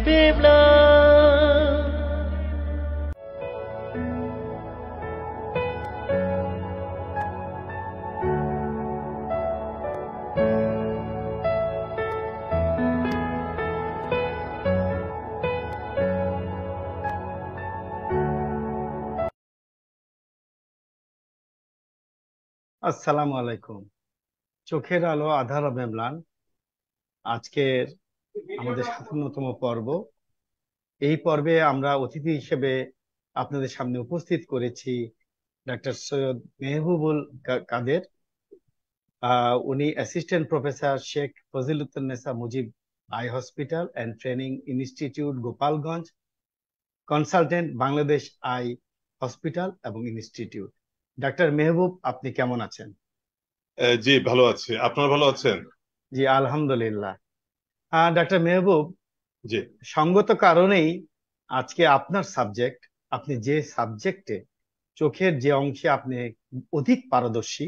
আসসালামু আলাইকুম চোখের আলো আধার মেমলান আজকের আমাদের সাতান্নতম পর্ব এই পর্বে আমরা অতিথি হিসেবে আপনাদের সামনে উপস্থিত করেছি ডাক্তার সৈয়দ মেহবুবুল কাদের উনি assistant professor Sheikh Fazilatunnesa Mujib eye hospital and training institute Gopalganj consultant Bangladesh eye hospital এবং ইনস্টিটিউট ডাক্তার মেহবুব আপনি কেমন আছেন জি ভালো আছি আপনারা ভালো আছেন জি আলহামদুলিল্লাহ ডাক্তার মেহবুব জি সঙ্গত কারণেই আজকে আপনার সাবজেক্ট আপনি যে সাবজেক্টে চোখের যে অংশে আপনি অধিক পারদর্শী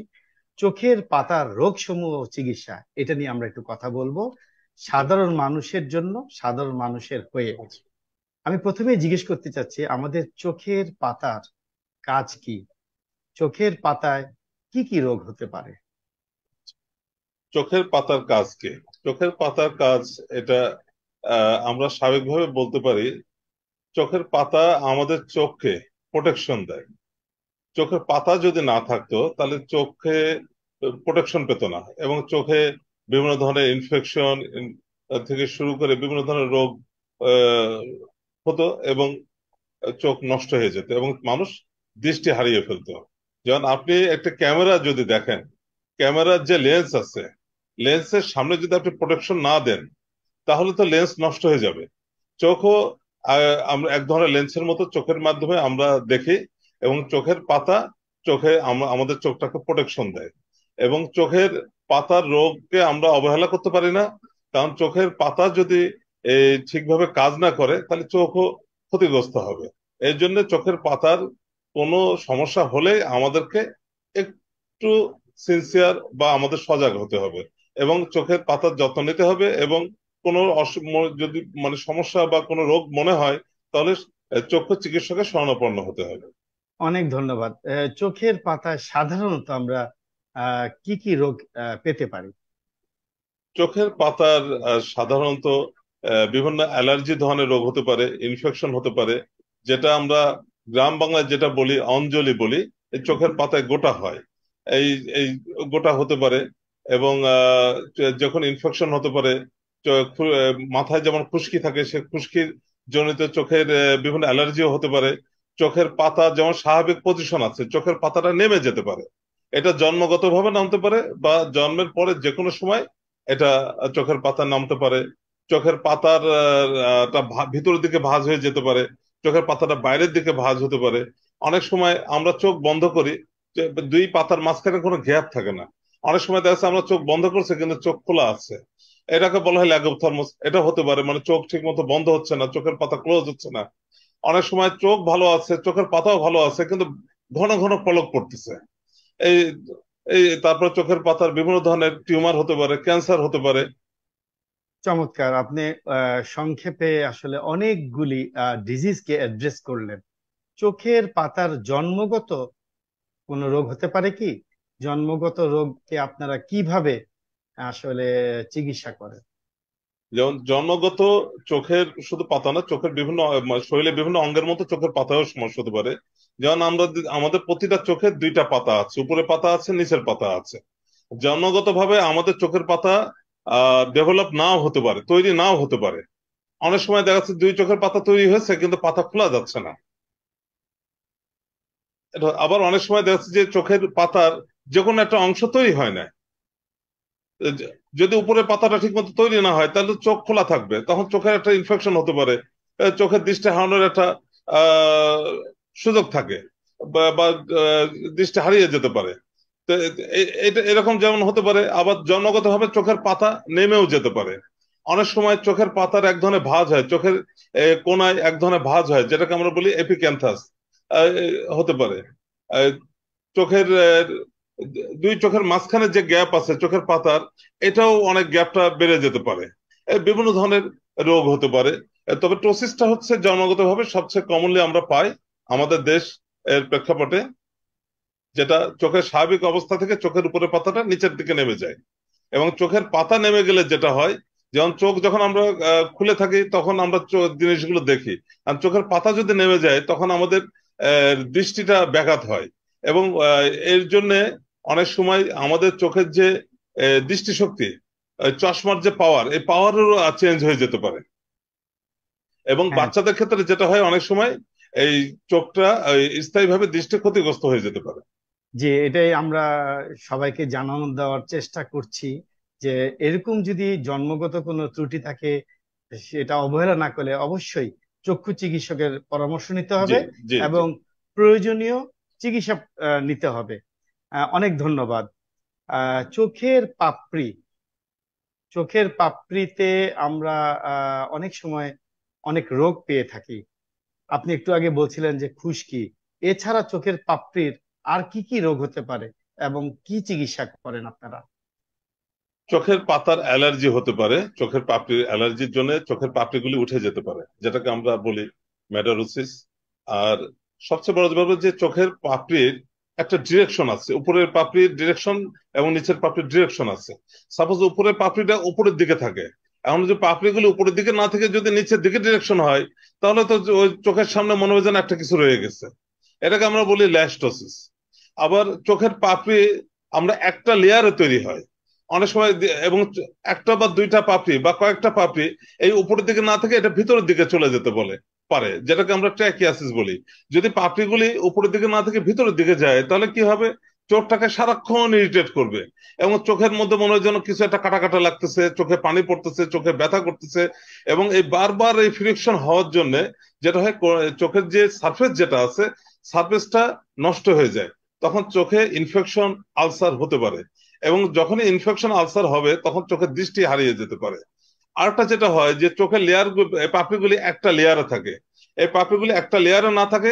চোখের পাতার রোগসমূহ চিকিৎসা এটা নিয়ে আমরা একটু কথা বলবো সাধারণ মানুষের জন্য সাধারণ মানুষের হয়ে আচ্ছা। আমি প্রথমে জিজ্ঞেস করতে চাচ্ছি আমাদের চোখের পাতার কাজ কি চোখের পাতায় কি কি রোগ হতে পারে চোখের পাতার কাজকে চোখের পাতার কাজ এটা আমরা স্বাভাবিকভাবে বলতে পারি চোখের পাতা আমাদের চোখকে প্রোটেকশন দেয় চোখের পাতা যদি না থাকতো তাহলে চোখে প্রোটেকশন পেত না এবং চোখে বিভিন্ন ধরনের ইনফেকশন থেকে শুরু করে বিভিন্ন ধরনের রোগ হতো এবং চোখ নষ্ট হয়ে যেত এবং মানুষ দৃষ্টি হারিয়ে ফেলতো যেমন আপনি একটা ক্যামেরা যদি দেখেন ক্যামেরার যে লেন্স আছে লেন্সের সামনে যদি আপনি প্রোটেকশন না দেন তাহলে তো লেন্স নষ্ট হয়ে যাবে চোখও আমরা এক ধরনের লেন্সের মতো চোখের মাধ্যমে আমরা দেখি এবং চোখের পাতা চোখে আমাদের চোখটাকে প্রোটেকশন দেয় এবং চোখের পাতার রোগকে আমরা অবহেলা করতে পারি না কারণ চোখের পাতা যদি ঠিকভাবে কাজ না করে তাহলে চোখও ক্ষতিগ্রস্ত হবে এর জন্য চোখের পাতার কোনো সমস্যা হলে আমাদেরকে একটু সিনসিয়ার বা আমাদের সজাগ হতে হবে এবং চোখের পাতার যত্ন নিতে হবে এবং কোনো যদি মানে সমস্যা বা কোনো রোগ মনে হয় তাহলে চক্ষু চিকিৎসকের স্বর্ণপন্ন হতে হবে অনেক ধন্যবাদ চোখের পাতায় সাধারণত আমরা কি কি রোগ পেতে পারি চোখের পাতার সাধারণত বিভিন্ন অ্যালার্জি ধরনের রোগ হতে পারে ইনফেকশন হতে পারে যেটা আমরা গ্রাম বাংলায় যেটা বলি অঞ্জলি বলি চোখের পাতায় গোটা হয় এই এই গোটা হতে পারে এবং যখন ইনফেকশন হতে পারে মাথায় যেমন খুশকি থাকে সে খুশকির জনিত চোখের বিভিন্ন অ্যালার্জিও হতে পারে চোখের পাতা যেমন স্বাভাবিক পজিশন আছে চোখের পাতাটা নেমে যেতে পারে এটা জন্মগতভাবে নামতে পারে বা জন্মের পরে যে কোনো সময় এটা চোখের পাতা নামতে পারে চোখের পাতার ভিতরের দিকে ভাঁজ হয়ে যেতে পারে চোখের পাতাটা বাইরের দিকে ভাঁজ হতে পারে অনেক সময় আমরা চোখ বন্ধ করি দুই পাতার মাঝখানে কোনো গ্যাপ থাকে না অনেক সময় দেখা আমরা চোখ বন্ধ করছে কিন্তু চোখ খোলা আছে এটাকে বলা হয় ল্যাগ অফ এটা হতে পারে মানে চোখ ঠিক মতো বন্ধ হচ্ছে না চোখের পাতা ক্লোজ হচ্ছে না অনেক সময় চোখ ভালো আছে চোখের পাতাও ভালো আছে কিন্তু ঘন ঘন পলক পড়তেছে এই এই তারপর চোখের পাতার বিভিন্ন ধরনের টিউমার হতে পারে ক্যান্সার হতে পারে চমৎকার আপনি সংক্ষেপে আসলে অনেকগুলি ডিজিজকে অ্যাড্রেস করলেন চোখের পাতার জন্মগত কোনো রোগ হতে পারে কি জন্মগত রোগকে আপনারা কিভাবে আসলে চিকিৎসা করেন যেমন জন্মগত চোখের শুধু পাতা না চোখের বিভিন্ন মানে শরীরে বিভিন্ন অঙ্গের মতো চোখের পাতাও সমস্যা হতে পারে যেমন আমরা আমাদের প্রতিটা চোখের দুইটা পাতা আছে উপরে পাতা আছে নিচের পাতা আছে জন্মগত ভাবে আমাদের চোখের পাতা ডেভেলপ নাও হতে পারে তৈরি নাও হতে পারে অনেক সময় দেখা যাচ্ছে দুই চোখের পাতা তৈরি হয়েছে কিন্তু পাতা খোলা যাচ্ছে না আবার অনেক সময় দেখা যাচ্ছে যে চোখের পাতার যখন একটা অংশ তৈরি হয় না যদি উপরে পাতাটা ঠিক মতো তৈরি না হয় তাহলে চোখ খোলা থাকবে তখন চোখের একটা ইনফেকশন হতে পারে চোখের দৃষ্টি হারানোর একটা সুযোগ থাকে বা দৃষ্টি হারিয়ে যেতে পারে এরকম যেমন হতে পারে আবার জন্মগত ভাবে চোখের পাতা নেমেও যেতে পারে অনেক সময় চোখের পাতার এক ধরনের ভাজ হয় চোখের কোনায় এক ধরনের ভাজ হয় যেটাকে আমরা বলি এপিক্যান্থাস হতে পারে চোখের দুই চোখের মাঝখানে যে গ্যাপ আছে চোখের পাতার এটাও অনেক গ্যাপটা বেড়ে যেতে পারে বিভিন্ন ধরনের রোগ হতে পারে তবে টোসিসটা হচ্ছে জন্মগতভাবে সবচেয়ে কমনলি আমরা পাই আমাদের দেশ এর প্রেক্ষাপটে যেটা চোখের স্বাভাবিক অবস্থা থেকে চোখের উপরে পাতাটা নিচের দিকে নেমে যায় এবং চোখের পাতা নেমে গেলে যেটা হয় যেমন চোখ যখন আমরা খুলে থাকি তখন আমরা জিনিসগুলো দেখি আর চোখের পাতা যদি নেমে যায় তখন আমাদের দৃষ্টিটা ব্যাঘাত হয় এবং এর জন্যে অনেক সময় আমাদের চোখের যে দৃষ্টিশক্তি চশমার যে পাওয়ার এই পাওয়ারেরও চেঞ্জ হয়ে যেতে পারে এবং হ্যাঁ। বাচ্চাদের ক্ষেত্রে যেটা হয় অনেক সময় এই চোখটা স্থায়ীভাবে দৃষ্টি ক্ষতিগ্রস্ত হয়ে যেতে পারে যে এটাই আমরা সবাইকে জানানো দেওয়ার চেষ্টা করছি যে এরকম যদি জন্মগত কোনো ত্রুটি থাকে সেটা অবহেলা না করলে অবশ্যই চক্ষু চিকিৎসকের পরামর্শ নিতে হবে এবং প্রয়োজনীয় চিকিৎসা নিতে হবে অনেক ধন্যবাদ চোখের পাপড়ি চোখের পাপড়িতে আমরা অনেক সময় অনেক রোগ পেয়ে থাকি আপনি একটু আগে বলছিলেন যে খুশকি এছাড়া চোখের পাপড়ির আর কি কি রোগ হতে পারে এবং কি চিকিৎসা করেন আপনারা চোখের পাতার অ্যালার্জি হতে পারে চোখের পাপড়ির অ্যালার্জির জন্য চোখের পাপড়িগুলি উঠে যেতে পারে যেটাকে আমরা বলি ম্যাডারোসিস আর সবচেয়ে বড় ব্যাপার যে চোখের পাপড়ির একটা ডিরেকশন আছে উপরের পাপড়ির ডিরেকশন এবং নিচের পাপড়ির ডিরেকশন আছে সাপোজ উপরের পাপড়িটা উপরের দিকে থাকে এখন যদি পাপড়িগুলো উপরের দিকে না থেকে যদি নিচের দিকে ডিরেকশন হয় তাহলে তো ওই চোখের সামনে মনে হয় যেন একটা কিছু রয়ে গেছে এটাকে আমরা বলি ল্যাস্টোসিস আবার চোখের পাপড়ি আমরা একটা লেয়ারে তৈরি হয় অনেক সময় এবং একটা বা দুইটা পাপড়ি বা কয়েকটা পাপড়ি এই উপরের দিকে না থেকে এটা ভিতরের দিকে চলে যেতে বলে পারে যেটাকে আমরা ট্র্যাকিয়াসিস বলি যদি পাপড়িগুলি উপরের দিকে না থেকে ভিতরের দিকে যায় তাহলে কি হবে চোখটাকে সারাক্ষণ ইরিটেট করবে এবং চোখের মধ্যে মনে হয় যেন কিছু একটা কাটা কাটা লাগতেছে চোখে পানি পড়তেছে চোখে ব্যথা করতেছে এবং এই বারবার এই ফ্রিকশন হওয়ার জন্য যেটা হয় চোখের যে সারফেস যেটা আছে সারফেসটা নষ্ট হয়ে যায় তখন চোখে ইনফেকশন আলসার হতে পারে এবং যখনই ইনফেকশন আলসার হবে তখন চোখের দৃষ্টি হারিয়ে যেতে পারে আরেকটা যেটা হয় যে চোখের লেয়ার পাপড়িগুলি একটা লেয়ারে থাকে এই পাপড়িগুলি একটা লেয়ারে না থাকে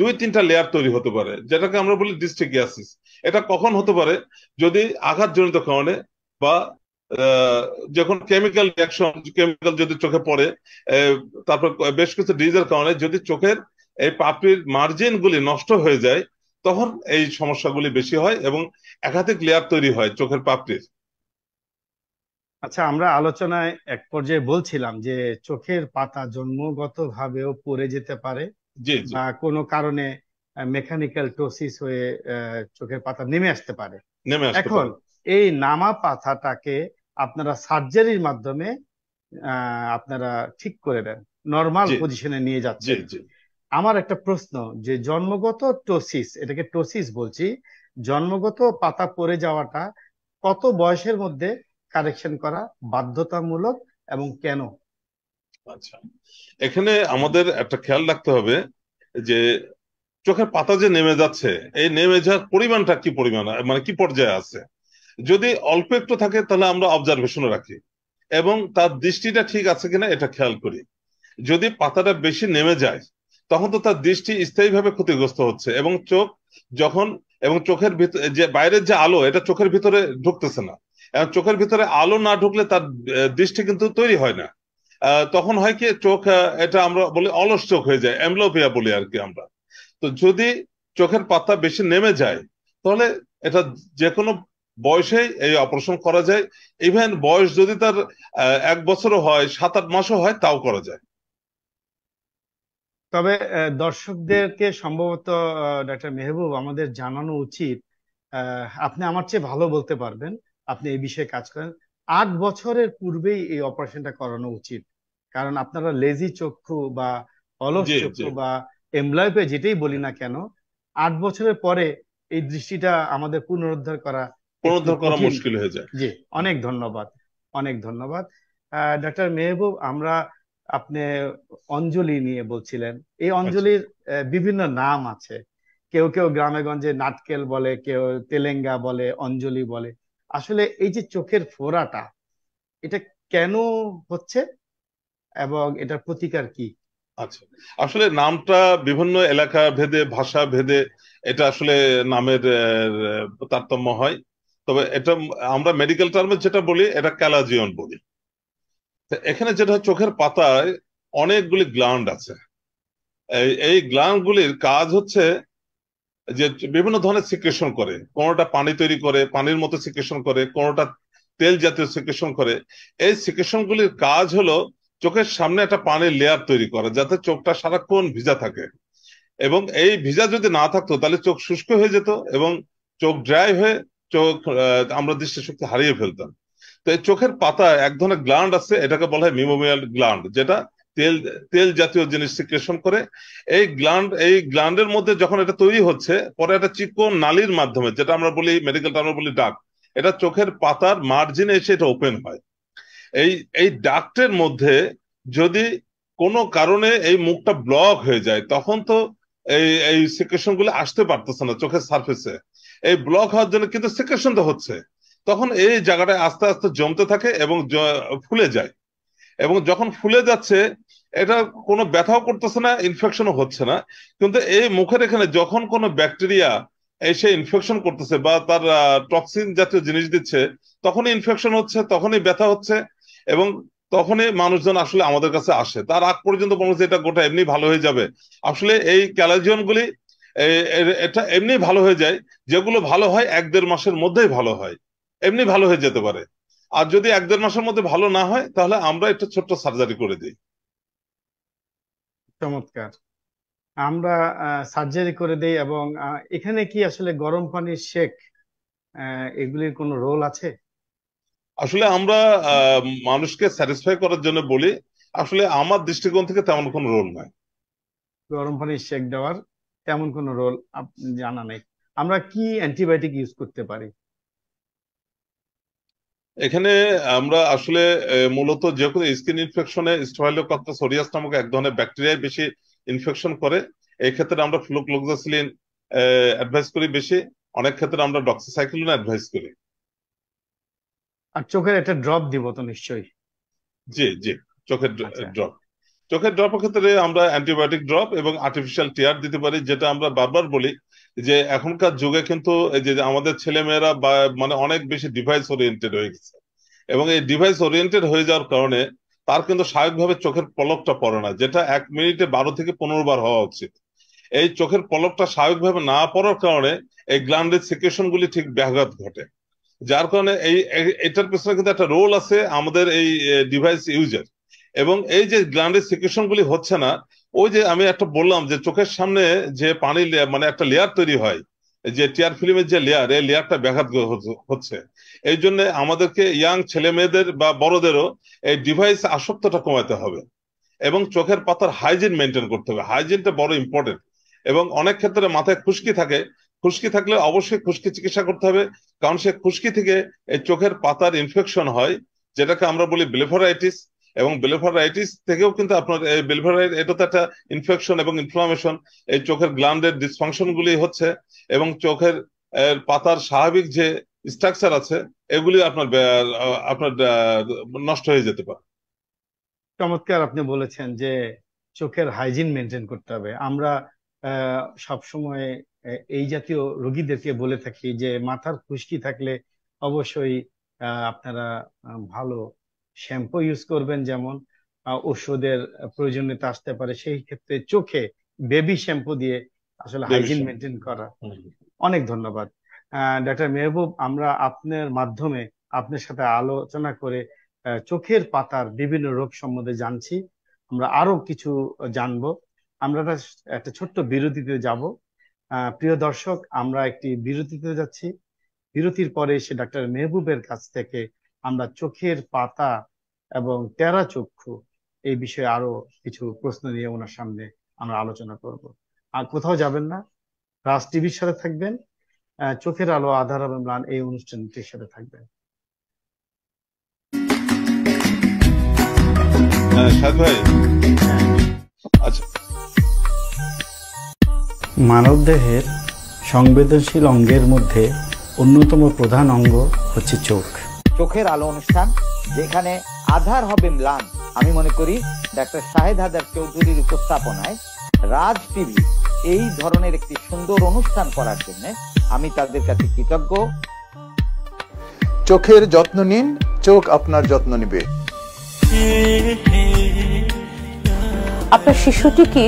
দুই তিনটা লেয়ার তৈরি হতে পারে যেটাকে আমরা বলি ডিস্ট্রিকিয়াসিস এটা কখন হতে পারে যদি আঘাতজনিত কারণে বা যখন কেমিক্যাল রিয়াকশন কেমিক্যাল যদি চোখে পড়ে তারপর বেশ কিছু ডিজের কারণে যদি চোখের এই পাপড়ির মার্জিন গুলি নষ্ট হয়ে যায় তখন এই সমস্যাগুলি বেশি হয় এবং একাধিক লেয়ার তৈরি হয় চোখের পাপড়ির আচ্ছা আমরা আলোচনায় এক পর্যায়ে বলছিলাম যে চোখের পাতা জন্মগতভাবেও পড়ে যেতে পারে বা কোনো কারণে মেকানিক্যাল টোসিস হয়ে চোখের পাতা নেমে আসতে পারে এখন এই নামা পাতাটাকে আপনারা সার্জারির মাধ্যমে আপনারা ঠিক করে দেন নর্মাল পজিশনে নিয়ে যাচ্ছে আমার একটা প্রশ্ন যে জন্মগত টোসিস এটাকে টোসিস বলছি জন্মগত পাতা পড়ে যাওয়াটা কত বয়সের মধ্যে কারেকশন করা বাধ্যতামূলক এবং কেন আচ্ছা এখানে আমাদের একটা খেয়াল রাখতে হবে যে চোখের পাতা যে নেমে যাচ্ছে এই নেমে যাওয়ার পরিমাণটা কি পরিমাণ মানে কি পর্যায়ে আছে যদি অল্প একটু থাকে তাহলে আমরা অবজারভেশন রাখি এবং তার দৃষ্টিটা ঠিক আছে কিনা এটা খেয়াল করি যদি পাতাটা বেশি নেমে যায় তখন তো তার দৃষ্টি স্থায়ীভাবে ক্ষতিগ্রস্ত হচ্ছে এবং চোখ যখন এবং চোখের ভিতরে যে বাইরের যে আলো এটা চোখের ভিতরে ঢুকতেছে না চোখের ভিতরে আলো না ঢুকলে তার দৃষ্টি কিন্তু তৈরি হয় না তখন হয় কি চোখ এটা আমরা বলি অলস চোখ হয়ে যায় এমলোপিয়া বলি আর কি আমরা তো যদি চোখের পাতা বেশি নেমে যায় তাহলে এটা যে কোনো বয়সে এই অপারেশন করা যায় ইভেন বয়স যদি তার এক বছরও হয় সাত আট মাসও হয় তাও করা যায় তবে দর্শকদেরকে সম্ভবত ডাক্তার মেহবুব আমাদের জানানো উচিত আপনি আমার চেয়ে ভালো বলতে পারবেন আপনি এই বিষয়ে কাজ করেন আট বছরের পূর্বেই এই অপারেশনটা করানো উচিত কারণ আপনারা লেজি চক্ষু বা অলস চক্ষু বা এমব্লয়পে যেটাই বলি না কেন আট বছরের পরে এই দৃষ্টিটা আমাদের পুনরুদ্ধার করা পুনরুদ্ধার করা মুশকিল হয়ে যায় জি অনেক ধন্যবাদ অনেক ধন্যবাদ ডক্টর মেহবুব আমরা আপনি অঞ্জলি নিয়ে বলছিলেন এই আচ্ছা। অঞ্জলির বিভিন্ন নাম আছে কেউ কেউ গ্রামে গঞ্জে নাটকেল বলে কেউ তেলেঙ্গা বলে অঞ্জলি বলে আসলে এই যে চোখের ফোড়াটা এটা কেন হচ্ছে এবং এটার প্রতিকার কি আচ্ছা আসলে নামটা বিভিন্ন এলাকা ভেদে ভাষা ভেদে এটা আসলে নামের তারতম্য হয় তবে এটা আমরা মেডিকেল টার্মে যেটা বলি এটা ক্যালাজিয়ন বলি এখানে যেটা চোখের পাতায় অনেকগুলি গ্লান্ড আছে এই গ্লান্ডগুলির কাজ হচ্ছে যে বিভিন্ন ধরনের সিক্রেশন করে কোনোটা পানি তৈরি করে পানির মতো সিক্রেশন করে কোনোটা তেল জাতীয় সিক্রেশন করে এই সিক্রেশন গুলির কাজ হলো চোখের সামনে একটা পানির লেয়ার তৈরি করা যাতে চোখটা সারাক্ষণ ভিজা থাকে এবং এই ভিজা যদি না থাকতো তাহলে চোখ শুষ্ক হয়ে যেত এবং চোখ ড্রাই হয়ে চোখ আমরা দৃষ্টিশক্তি হারিয়ে ফেলতাম তো এই চোখের পাতা এক ধরনের গ্লান্ড আছে এটাকে বলা হয় মিমোমিয়াল গ্লান্ড যেটা তেল তেল জাতীয় জিনিস সিক্রেশন করে এই গ্ল্যান্ড এই গ্ল্যান্ডের মধ্যে যখন এটা তৈরি হচ্ছে পরে একটা চিকন নালির মাধ্যমে যেটা আমরা বলি মেডিকেল টার্মে বলি ডাক এটা চোখের পাতার মার্জিনে এসে এটা ওপেন হয় এই এই ডাক্টের মধ্যে যদি কোনো কারণে এই মুখটা ব্লক হয়ে যায় তখন তো এই এই সিক্রেশন গুলো আসতে পারতেছে না চোখের সার্ফেসে এই ব্লক হওয়ার জন্য কিন্তু সিক্রেশন তো হচ্ছে তখন এই জায়গাটা আস্তে আস্তে জমতে থাকে এবং ফুলে যায় এবং যখন ফুলে যাচ্ছে এটা কোনো ব্যথাও করতেছে না ইনফেকশনও হচ্ছে না কিন্তু এই মুখের এখানে যখন কোনো ব্যাকটেরিয়া এসে ইনফেকশন করতেছে বা তার টক্সিন জাতীয় জিনিস দিচ্ছে তখনই ইনফেকশন হচ্ছে তখনই ব্যথা হচ্ছে এবং তখনই মানুষজন আসলে আমাদের কাছে আসে তার আগ পর্যন্ত বলছে এটা গোটা এমনি ভালো হয়ে যাবে আসলে এই ক্যালাজিয়ন গুলি এটা এমনি ভালো হয়ে যায় যেগুলো ভালো হয় এক দেড় মাসের মধ্যেই ভালো হয় এমনি ভালো হয়ে যেতে পারে আর যদি এক দেড় মাসের মধ্যে ভালো না হয় তাহলে আমরা একটা ছোট্ট সার্জারি করে দিই চমৎকার আমরা সার্জারি করে দেই এবং এখানে কি আসলে গরম পানির শেক এগুলির কোনো রোল আছে আসলে আমরা মানুষকে স্যাটিসফাই করার জন্য বলি আসলে আমার দৃষ্টিকোণ থেকে তেমন কোনো রোল নাই গরম পানির শেক দেওয়ার তেমন কোনো রোল জানা নেই আমরা কি অ্যান্টিবায়োটিক ইউজ করতে পারি এখানে আমরা আসলে মূলত যে কোনো স্কিন ইনফেকশনে স্ট্রাইলোকাক্টাস সোরিয়াস নামক এক ধরনের ব্যাকটেরিয়ায় বেশি ইনফেকশন করে এই ক্ষেত্রে আমরা ফ্লুক্লোক্সাসিলিন অ্যাডভাইস করি বেশি অনেক ক্ষেত্রে আমরা ডক্সিসাইক্লিন অ্যাডভাইস করি আর চোখের একটা ড্রপ দিব তো নিশ্চয়ই জি জি চোখের ড্রপ আচ্ছা। চোখের ক্ষেত্রে আমরা অ্যান্টিবায়োটিক ড্রপ এবং আর্টিফিশিয়াল টিয়ার দিতে পারি যেটা আমরা বারবার বলি যে এখনকার যুগে কিন্তু যে আমাদের ছেলে ছেলেমেয়েরা মানে অনেক বেশি ডিভাইস ওরিয়েন্টেড হয়ে গেছে এবং এই ডিভাইস ওরিয়েন্টেড হয়ে যাওয়ার কারণে তার কিন্তু স্বাভাবিকভাবে চোখের পলকটা পড়ে না যেটা এক মিনিটে বারো থেকে পনেরো বার হওয়া উচিত এই চোখের পলকটা স্বাভাবিকভাবে না পড়ার কারণে এই গ্ল্যান্ডের সিকুয়েশন গুলি ঠিক ব্যাঘাত ঘটে যার কারণে এই এটার পেছনে কিন্তু একটা রোল আছে আমাদের এই ডিভাইস ইউজের এবং এই যে গ্ল্যান্ডের সিকুয়েশন গুলি হচ্ছে না ওই যে আমি একটা বললাম যে চোখের সামনে যে পানি মানে একটা লেয়ার তৈরি হয় যে টিয়ার ফিল্মের যে লেয়ার এই লেয়ারটা ব্যাঘাত হচ্ছে এই জন্য আমাদেরকে ইয়াং ছেলে মেয়েদের বা বড়দেরও এই ডিভাইস আসক্তটা কমাতে হবে এবং চোখের পাতার হাইজিন মেনটেন করতে হবে হাইজিনটা বড় ইম্পর্টেন্ট এবং অনেক ক্ষেত্রে মাথায় খুশকি থাকে খুশকি থাকলে অবশ্যই খুশকি চিকিৎসা করতে হবে কারণ সে খুশকি থেকে এই চোখের পাতার ইনফেকশন হয় যেটাকে আমরা বলি ব্লেফোরাইটিস এবং বেলেফারাইটিস থেকেও কিন্তু আপনার বেলেফারাইট এটা তো একটা ইনফেকশন এবং ইনফ্লামেশন এই চোখের গ্ল্যান্ডের ডিসফাংশন গুলি হচ্ছে এবং চোখের পাতার স্বাভাবিক যে স্ট্রাকচার আছে এগুলি আপনার আপনার নষ্ট হয়ে যেতে পারে চমৎকার আপনি বলেছেন যে চোখের হাইজিন মেনটেন করতে হবে আমরা সবসময় এই জাতীয় রোগীদেরকে বলে থাকি যে মাথার খুশকি থাকলে অবশ্যই আপনারা ভালো শ্যাম্পু ইউজ করবেন যেমন ওষুধের প্রয়োজনীয়তা আসতে পারে সেই ক্ষেত্রে চোখে বেবি শ্যাম্পু দিয়ে আসলে হাইজিন মেনটেন করা অনেক ধন্যবাদ ডাক্তার মেহবুব আমরা আপনার মাধ্যমে আপনার সাথে আলোচনা করে চোখের পাতার বিভিন্ন রোগ সম্বন্ধে জানছি আমরা আরো কিছু জানবো আমরা একটা ছোট্ট বিরতিতে যাব প্রিয় দর্শক আমরা একটি বিরতিতে যাচ্ছি বিরতির পরে এসে ডাক্তার মেহবুবের কাছ থেকে আমরা চোখের পাতা এবং তেরা চক্ষু এই বিষয়ে আরো কিছু প্রশ্ন নিয়ে ওনার সামনে আমরা আলোচনা করব আর কোথাও যাবেন না রাজ টিভির সাথে থাকবেন চোখের আলো আধার এবং ম্লান এই অনুষ্ঠানটির সাথে থাকবেন হ্যাঁ, আচ্ছা। মানব দেহের সংবেদনশীল অঙ্গের মধ্যে অন্যতম প্রধান অঙ্গ হচ্ছে চোখ চোখের আলো অনুষ্ঠান যেখানে আধার হবে ম্লান আমি মনে করি ডাক্তার শাহেদ হাজার চৌধুরীর উপস্থাপনায় রাজ টিভি এই ধরনের একটি সুন্দর অনুষ্ঠান করার জন্য আমি তাদের কাছে কৃতজ্ঞ চোখের যত্ন নিন চোখ আপনার যত্ন নিবে আপনার শিশুটি কি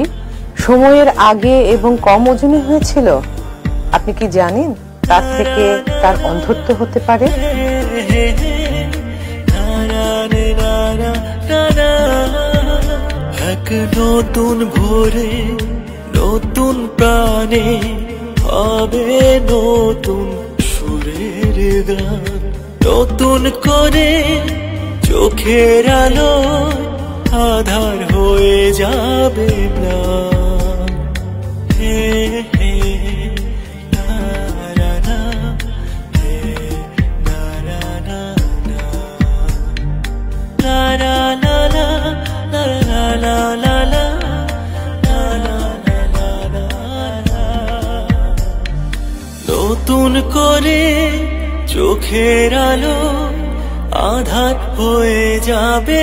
সময়ের আগে এবং কম ওজনে হয়েছিল আপনি কি জানেন তার থেকে তার অন্ধত্ব হতে পারে এক নতুন ভোরে নতুন প্রাণে হবে নতুন সুরের গান নতুন করে চোখের আলো আধার হয়ে যাবে না করে চোখের আলো আধাত হয়ে যাবে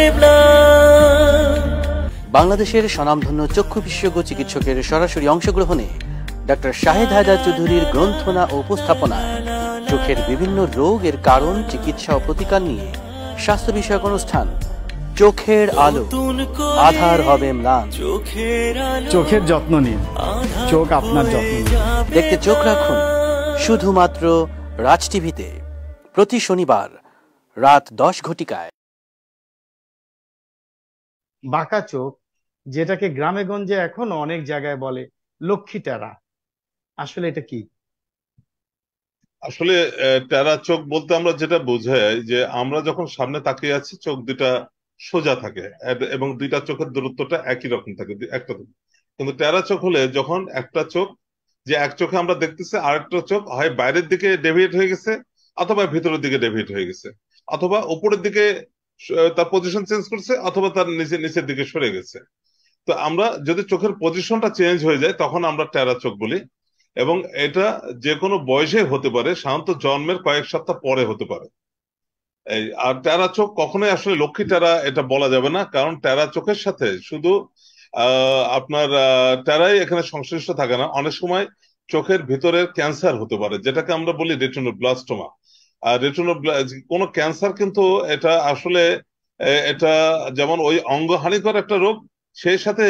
বাংলাদেশের স্বনামধন্য চক্ষু বিশেষজ্ঞ চিকিৎসকের সরাসরি অংশগ্রহণে ডক্টর শাহেদ হায়দার চৌধুরীর গ্রন্থনা ও উপস্থাপনা চোখের বিভিন্ন রোগের কারণ চিকিৎসা ও প্রতিকার নিয়ে স্বাস্থ্য বিষয়ক অনুষ্ঠান চোখের আলো আধার হবে ম্লান চোখের যত্ন নিন চোখ আপনার যত্ন দেখতে চোখ রাখুন শুধুমাত্র রাজ টিভিতে প্রতি শনিবার রাত দশ ঘটিকায় বাঁকা চোখ যেটাকে গ্রামে গঞ্জে অনেক জায়গায় বলে লক্ষ্মী টেরা আসলে এটা কি আসলে টেরা চোখ বলতে আমরা যেটা বোঝাই যে আমরা যখন সামনে তাকিয়ে আছি চোখ দুটা সোজা থাকে এবং দুইটা চোখের দূরত্বটা একই রকম থাকে একটা কিন্তু টেরা চোখ হলে যখন একটা চোখ যে এক চোখে আমরা দেখতেছি আরেকটা চোখ হয় বাইরের দিকে ডেভিয়েট হয়ে গেছে অথবা ভিতরের দিকে ডেভিয়েট হয়ে গেছে অথবা উপরের দিকে তার পজিশন চেঞ্জ করছে অথবা তার নিচে নিচের দিকে সরে গেছে তো আমরা যদি চোখের পজিশনটা চেঞ্জ হয়ে যায় তখন আমরা টেরা চোখ বলি এবং এটা যে কোনো বয়সে হতে পারে সাধারণত জন্মের কয়েক সপ্তাহ পরে হতে পারে আর টেরা চোখ কখনোই আসলে লক্ষ্মী টেরা এটা বলা যাবে না কারণ টেরা চোখের সাথে শুধু আপনার তারাই এখানে সংশ্লিষ্ট থাকে না অনেক সময় চোখের ভিতরের ক্যান্সার হতে পারে যেটাকে আমরা বলি রেটিনোব্লাস্টোমা আর রেটিনোব্লাস কোনো ক্যান্সার কিন্তু এটা আসলে এটা যেমন ওই অঙ্গ হানিকর একটা রোগ সেই সাথে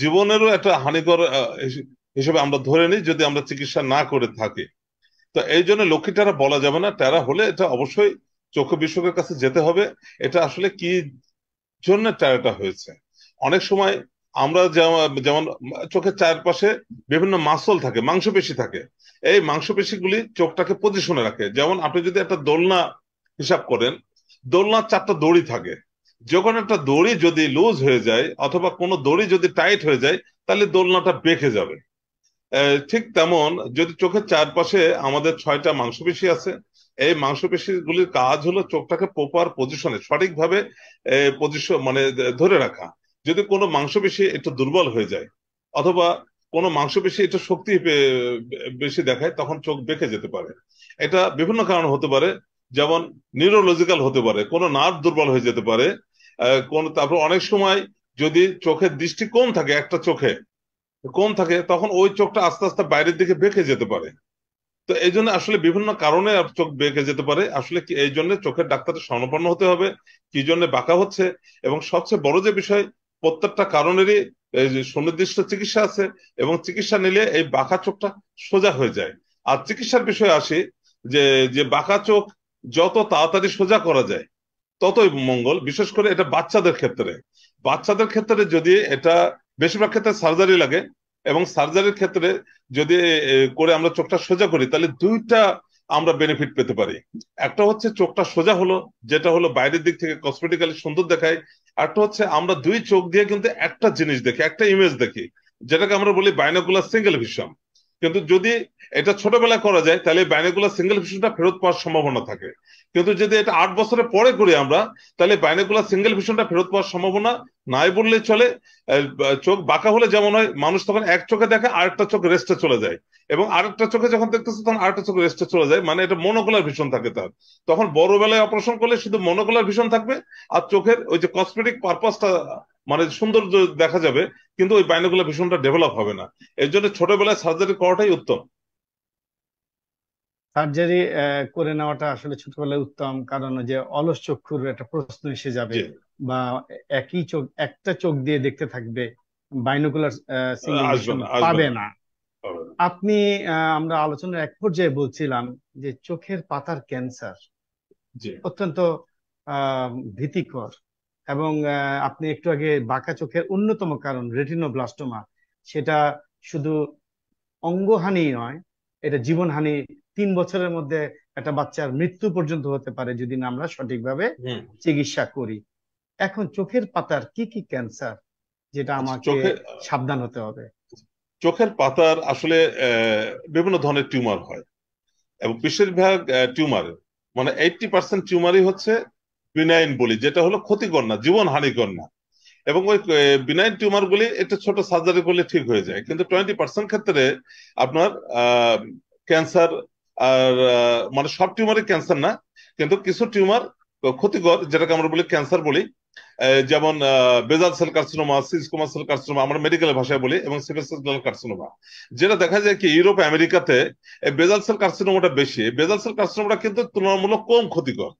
জীবনেরও একটা হানিকর হিসেবে আমরা ধরে নিই যদি আমরা চিকিৎসা না করে থাকি তো এই জন্য লক্ষ্মী টারা বলা যাবে না টেরা হলে এটা অবশ্যই চক্ষু বিশ্বকের কাছে যেতে হবে এটা আসলে কি জন্য টেরাটা হয়েছে অনেক সময় আমরা যেমন চোখের চারপাশে বিভিন্ন মাসল থাকে মাংসপেশি থাকে এই মাংসপেশিগুলি চোখটাকে পজিশনে রাখে যেমন আপনি যদি একটা দোলনা হিসাব করেন দোলনার চারটা দড়ি থাকে যখন একটা দড়ি যদি লুজ হয়ে যায় অথবা কোনো দড়ি যদি টাইট হয়ে যায় তাহলে দোলনাটা বেঁকে যাবে ঠিক তেমন যদি চোখের চারপাশে আমাদের ছয়টা মাংসপেশি আছে এই মাংসপেশিগুলির কাজ হলো চোখটাকে প্রপার পজিশনে সঠিকভাবে পজিশন মানে ধরে রাখা যদি কোনো মাংসপেশি এটা দুর্বল হয়ে যায় অথবা কোনো মাংসপেশি এটা শক্তি বেশি দেখায় তখন চোখ বেঁকে যেতে পারে এটা বিভিন্ন কারণ হতে পারে যেমন নিউরোলজিক্যাল হতে পারে কোনো নার্ভ দুর্বল হয়ে যেতে পারে কোন তারপর অনেক সময় যদি চোখের দৃষ্টি কম থাকে একটা চোখে কম থাকে তখন ওই চোখটা আস্তে আস্তে বাইরের দিকে বেঁকে যেতে পারে তো এই জন্য আসলে বিভিন্ন কারণে চোখ বেঁকে যেতে পারে আসলে এই জন্য চোখের ডাক্তারের শরণাপন্ন হতে হবে কি জন্য বাঁকা হচ্ছে এবং সবচেয়ে বড় যে বিষয় প্রত্যেকটা কারণেরই সুনির্দিষ্ট চিকিৎসা আছে এবং চিকিৎসা নিলে এই বাঁকা চোখটা সোজা হয়ে যায় আর চিকিৎসার বিষয়ে আসি যে যে বাঁকা চোখ যত তাড়াতাড়ি সোজা করা যায় ততই মঙ্গল বিশেষ করে এটা বাচ্চাদের ক্ষেত্রে বাচ্চাদের ক্ষেত্রে যদি এটা বেশিরভাগ ক্ষেত্রে সার্জারি লাগে এবং সার্জারির ক্ষেত্রে যদি করে আমরা চোখটা সোজা করি তাহলে দুইটা আমরা বেনিফিট পেতে পারি একটা হচ্ছে চোখটা সোজা হলো যেটা হলো বাইরের দিক থেকে কসমেটিক্যালি সুন্দর দেখায় একটা হচ্ছে আমরা দুই চোখ দিয়ে কিন্তু একটা জিনিস দেখি একটা ইমেজ দেখি যেটাকে আমরা বলি বাইনাকুলার সিঙ্গেল ভিশন কিন্তু যদি এটা ছোটবেলায় করা যায় তাহলে বাইনোকুলার সিঙ্গেল ভিশনটা ফেরত পাওয়ার সম্ভাবনা থাকে কিন্তু যদি এটা আট বছরের পরে করি আমরা তাহলে বাইনোকুলার সিঙ্গেল ভিশনটা ফেরত পাওয়ার সম্ভাবনা নাই বললে চলে চোখ বাঁকা হলে যেমন হয় মানুষ তখন এক চোখে দেখে আরেকটা চোখ রেস্টে চলে যায় এবং আরেকটা চোখে যখন দেখতেছে তখন আরেকটা চোখ রেস্টে চলে যায় মানে এটা মনোকুলার ভীষণ থাকে তার তখন বড়বেলায় অপারেশন করলে শুধু মনোকুলার ভীষণ থাকবে আর চোখের ওই যে কসমেটিক পারপাসটা মানে সুন্দর দেখা যাবে কিন্তু ওই বাইনোকুলার ভীষণটা ডেভেলপ হবে না এর জন্য ছোটবেলায় সার্জারি করাটাই উত্তম সার্জারি করে নেওয়াটা আসলে ছোটবেলায় উত্তম কারণ যে অলস চক্ষুর একটা প্রশ্ন এসে যাবে বা একই চোখ একটা চোখ দিয়ে দেখতে থাকবে বাইনোকুলার পাবে না আপনি আমরা আলোচনার এক পর্যায়ে বলছিলাম যে চোখের পাতার ক্যান্সার অত্যন্ত ভীতিকর এবং আপনি একটু আগে বাঁকা চোখের অন্যতম কারণ রেটিনোব্লাস্টোমা সেটা শুধু অঙ্গহানি নয় এটা জীবনহানি তিন বছরের মধ্যে একটা বাচ্চার মৃত্যু পর্যন্ত হতে পারে যদি না আমরা সঠিকভাবে হ্যাঁ। চিকিৎসা করি এখন চোখের পাতার কি কি ক্যান্সার যেটা আচ্ছা, আমাকে সাবধান হতে হবে চোখের পাতার আসলে বিভিন্ন ধরনের টিউমার হয় এবং বেশিরভাগ টিউমার মানে এইটটি পার্সেন্ট টিউমারই হচ্ছে বিনাইন বলি যেটা হলো ক্ষতিকর না জীবন হানিকর না এবং ওই বিনাইন টিউমার গুলি একটা ছোট সার্জারি করলে ঠিক হয়ে যায় কিন্তু টোয়েন্টি পার্সেন্ট ক্ষেত্রে আপনার ক্যান্সার আর মানে সব টিউমারই ক্যান্সার না কিন্তু কিছু টিউমার ক্ষতিকর যেটাকে আমরা বলি ক্যান্সার বলি যেমন বেজাল সেল কার্সিনোমা সিসকোমা সেল কার্সিনোমা আমরা মেডিকেল ভাষায় বলি এবং সেল কার্সিনোমা যেটা দেখা যায় কি ইউরোপ আমেরিকাতে বেজাল সেল কার্সিনোমাটা বেশি বেজাল সেল কার্সিনোমাটা কিন্তু তুলনামূলক কম ক্ষতিকর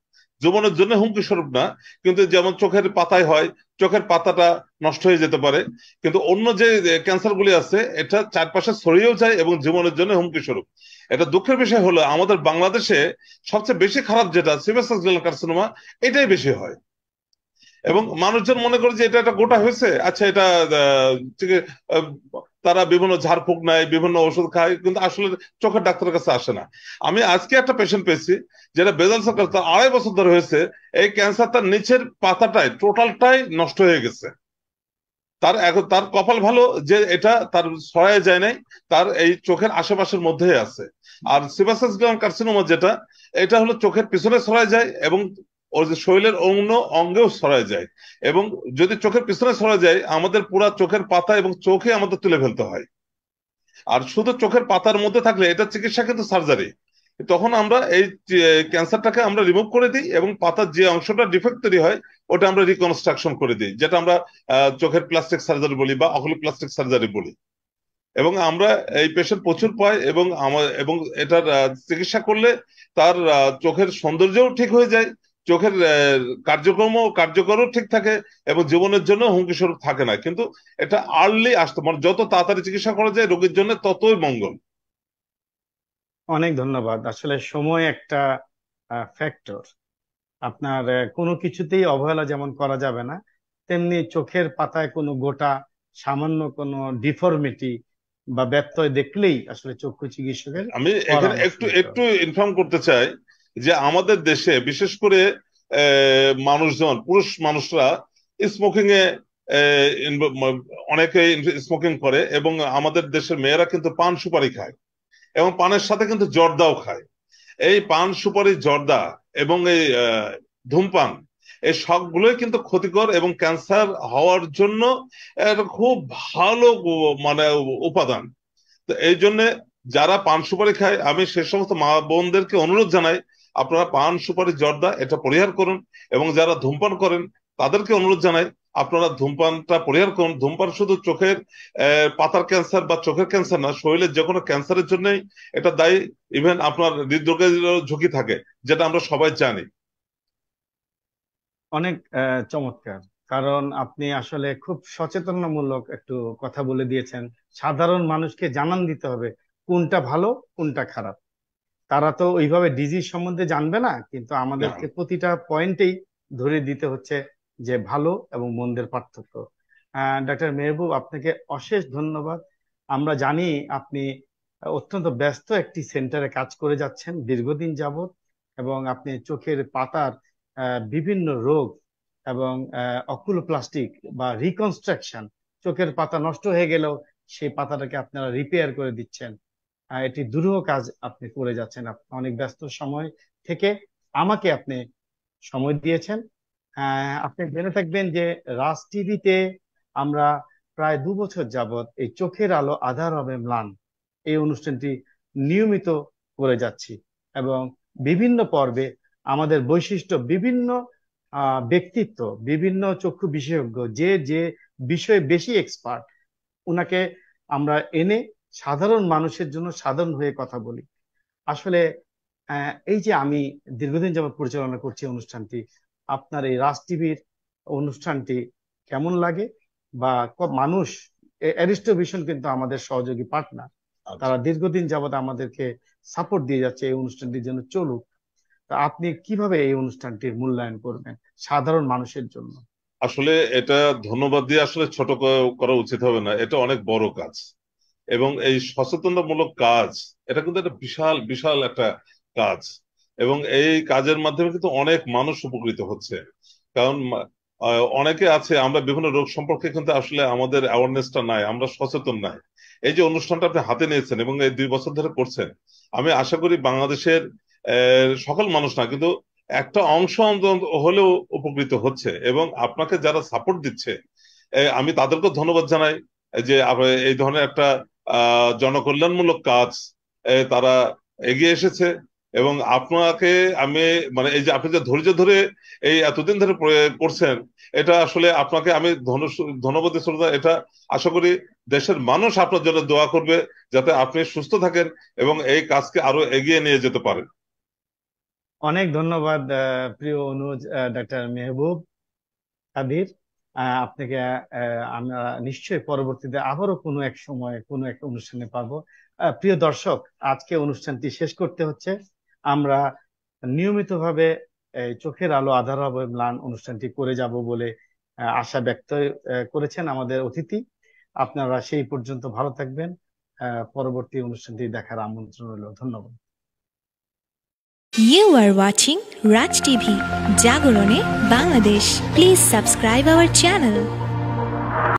যৌবনের জন্য হুমকি স্বরূপ না কিন্তু যেমন চোখের পাতায় হয় চোখের পাতাটা নষ্ট হয়ে যেতে পারে কিন্তু অন্য যে ক্যান্সার গুলি আছে এটা চারপাশে ছড়িয়েও যায় এবং জীবনের জন্য হুমকি স্বরূপ এটা দুঃখের বিষয় হলো আমাদের বাংলাদেশে সবচেয়ে বেশি খারাপ যেটা সিভাসাল কার্সিনোমা এটাই বেশি হয় এবং মানুষজন মনে করে যে এটা একটা গোটা হয়েছে আচ্ছা এটা তারা বিভিন্ন ঝাড়ফুঁক নেয় বিভিন্ন ওষুধ খায় কিন্তু আসলে চোখের ডাক্তারের কাছে আসে না আমি আজকে একটা পেশেন্ট পেয়েছি যেটা বেজাল সরকার তার আড়াই বছর ধরে হয়েছে এই ক্যান্সার তার নিচের পাতাটাই টোটালটাই নষ্ট হয়ে গেছে তার এখন তার কপাল ভালো যে এটা তার ছড়ায় যায় নাই তার এই চোখের আশেপাশের মধ্যে আছে আর সিভাসাস গ্লান কার্সিনোমা যেটা এটা হলো চোখের পিছনে ছড়ায় যায় এবং ওর যে শরীরের অন্য অঙ্গেও সরায় যায় এবং যদি চোখের পিছনে সরা যায় আমাদের পুরা চোখের পাতা এবং চোখে আমাদের তুলে ফেলতে হয় আর শুধু চোখের পাতার মধ্যে থাকলে এটা চিকিৎসা কিন্তু সার্জারি তখন আমরা এই ক্যান্সারটাকে আমরা রিমুভ করে দিই এবং পাতার যে অংশটা ডিফেক্ট তৈরি হয় ওটা আমরা রিকনস্ট্রাকশন করে দিই যেটা আমরা চোখের প্লাস্টিক সার্জারি বলি বা অকুলি প্লাস্টিক সার্জারি বলি এবং আমরা এই পেশেন্ট প্রচুর পাই এবং আমার এবং এটার চিকিৎসা করলে তার চোখের সৌন্দর্যও ঠিক হয়ে যায় চোখের কার্যক্রম কার্যকরও ঠিক থাকে এবং জীবনের জন্য হুমকি স্বরূপ থাকে না কিন্তু এটা আর্লি আসতে মানে যত তাড়াতাড়ি চিকিৎসা করা যায় রোগীর জন্য ততই মঙ্গল অনেক ধন্যবাদ আসলে সময় একটা ফ্যাক্টর আপনার কোনো কিছুতেই অবহেলা যেমন করা যাবে না তেমনি চোখের পাতায় কোনো গোটা সামান্য কোনো ডিফর্মিটি বা ব্যত্যয় দেখলেই আসলে চক্ষু চিকিৎসকের আমি এখানে একটু একটু ইনফর্ম করতে চাই যে আমাদের দেশে বিশেষ করে মানুষজন পুরুষ মানুষরা স্মোকিং এ অনেকে স্মোকিং করে এবং আমাদের দেশের মেয়েরা কিন্তু পান সুপারি খায় এবং পানের সাথে কিন্তু জর্দাও খায় এই পান সুপারি জর্দা এবং এই ধূমপান এই সবগুলোই কিন্তু ক্ষতিকর এবং ক্যান্সার হওয়ার জন্য খুব ভালো মানে উপাদান তো এই জন্য যারা পান সুপারি খায় আমি সে সমস্ত মা বোনদেরকে অনুরোধ জানাই আপনারা পান সুপারি জর্দা এটা পরিহার করুন এবং যারা ধূমপান করেন তাদেরকে অনুরোধ জানাই আপনারা ধূমপানটা পরিহার করুন ধূমপান শুধু চোখের পাতার ক্যান্সার বা চোখের ক্যান্সার না শরীরের যে কোনো ক্যান্সারের জন্যই এটা দায়ী ইভেন আপনার হৃদরোগের ঝুঁকি থাকে যেটা আমরা সবাই জানি অনেক চমৎকার কারণ আপনি আসলে খুব সচেতনমূলক একটু কথা বলে দিয়েছেন সাধারণ মানুষকে জানান দিতে হবে কোনটা ভালো কোনটা খারাপ তারা তো ওইভাবে ডিজিজ সম্বন্ধে জানবে না কিন্তু আমাদেরকে প্রতিটা পয়েন্টেই ধরে দিতে হচ্ছে যে ভালো এবং মন্দের পার্থক্য ডাক্তার মেহবুব আপনাকে অশেষ ধন্যবাদ আমরা জানি আপনি অত্যন্ত ব্যস্ত একটি সেন্টারে কাজ করে যাচ্ছেন দীর্ঘদিন যাবৎ এবং আপনি চোখের পাতার বিভিন্ন রোগ এবং অকুল প্লাস্টিক বা রিকনস্ট্রাকশন চোখের পাতা নষ্ট হয়ে গেলেও সেই পাতাটাকে আপনারা রিপেয়ার করে দিচ্ছেন এটি দুরূহ কাজ আপনি করে যাচ্ছেন অনেক ব্যস্ত সময় থেকে আমাকে আপনি সময় দিয়েছেন আপনি জেনে থাকবেন যে রাজ টিভিতে আমরা প্রায় দু বছর যাবৎ এই চোখের আলো আধার হবে ম্লান এই অনুষ্ঠানটি নিয়মিত করে যাচ্ছি এবং বিভিন্ন পর্বে আমাদের বৈশিষ্ট্য বিভিন্ন ব্যক্তিত্ব বিভিন্ন চক্ষু বিশেষজ্ঞ যে যে বিষয়ে বেশি এক্সপার্ট ওনাকে আমরা এনে সাধারণ মানুষের জন্য সাধারণ হয়ে কথা বলি আসলে এই যে আমি দীর্ঘদিন যাবৎ পরিচালনা করছি অনুষ্ঠানটি আপনার এই রাজ টিভির অনুষ্ঠানটি কেমন লাগে বা মানুষ অ্যারিস্টো ভিশন কিন্তু আমাদের সহযোগী পার্টনার আচ্ছা। তারা দীর্ঘদিন যাবত আমাদেরকে সাপোর্ট দিয়ে যাচ্ছে এই অনুষ্ঠানটি যেন চলুক তা আপনি কিভাবে এই অনুষ্ঠানটির মূল্যায়ন করবেন সাধারণ মানুষের জন্য আসলে এটা ধন্যবাদ দিয়ে আসলে ছোট করা উচিত হবে না এটা অনেক বড় কাজ এবং এই সচেতনতামূলক কাজ এটা কিন্তু একটা বিশাল বিশাল একটা কাজ এবং এই কাজের মাধ্যমে কিন্তু অনেক মানুষ উপকৃত হচ্ছে কারণ অনেকে আছে আমরা বিভিন্ন রোগ সম্পর্কে কিন্তু আসলে আমাদের অ্যাওয়ারনেসটা নাই আমরা সচেতন নাই এই যে অনুষ্ঠানটা আপনি হাতে নিয়েছেন এবং এই দুই বছর ধরে করছেন আমি আশা করি বাংলাদেশের সকল মানুষ না কিন্তু একটা অংশ হলেও উপকৃত হচ্ছে এবং আপনাকে যারা সাপোর্ট দিচ্ছে আমি তাদেরকে ধন্যবাদ জানাই যে এই ধরনের একটা জনকল্যাণমূলক কাজ তারা এগিয়ে এসেছে এবং আপনাকে আমি মানে এই যে আপনি যে ধৈর্য ধরে এই এতদিন ধরে করছেন এটা আসলে আপনাকে আমি ধন্যবাদ শ্রদ্ধা এটা আশা করি দেশের মানুষ আপনার জন্য দোয়া করবে যাতে আপনি সুস্থ থাকেন এবং এই কাজকে আরো এগিয়ে নিয়ে যেতে পারেন অনেক ধন্যবাদ প্রিয় অনুজ ডাক্তার মেহবুব আবির আপনাকে আমরা নিশ্চয়ই পরবর্তীতে আবারও কোনো এক সময়ে কোনো একটা অনুষ্ঠানে পাবো প্রিয় দর্শক আজকে অনুষ্ঠানটি শেষ করতে হচ্ছে আমরা নিয়মিতভাবে চোখের আলো আধার ম্লান অনুষ্ঠানটি করে যাব বলে আশা ব্যক্ত করেছেন আমাদের অতিথি আপনারা সেই পর্যন্ত ভালো থাকবেন পরবর্তী অনুষ্ঠানটি দেখার আমন্ত্রণ রইল ধন্যবাদ You are watching Raj TV, Jagorone, Bangladesh. Please subscribe our channel.